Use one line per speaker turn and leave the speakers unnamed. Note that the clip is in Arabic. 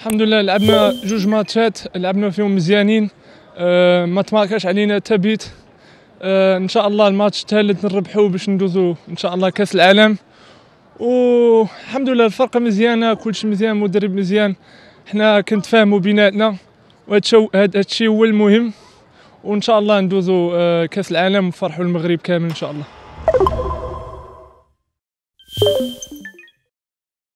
الحمد لله لعبنا جوج ماتشات لعبنا فيهم مزيانين أه ما تماركاش علينا تبيت أه ان شاء الله الماتش الثالث نربحو باش ندوزو ان شاء الله كاس العالم والحمد لله الفرقه مزيانه كلشي مزيان مدرب مزيان حنا كنتفاهموا بيناتنا وهذا الشيء هو المهم وان شاء الله ندوزو آه، كاس العالم ونفرحوا المغرب كامل ان شاء الله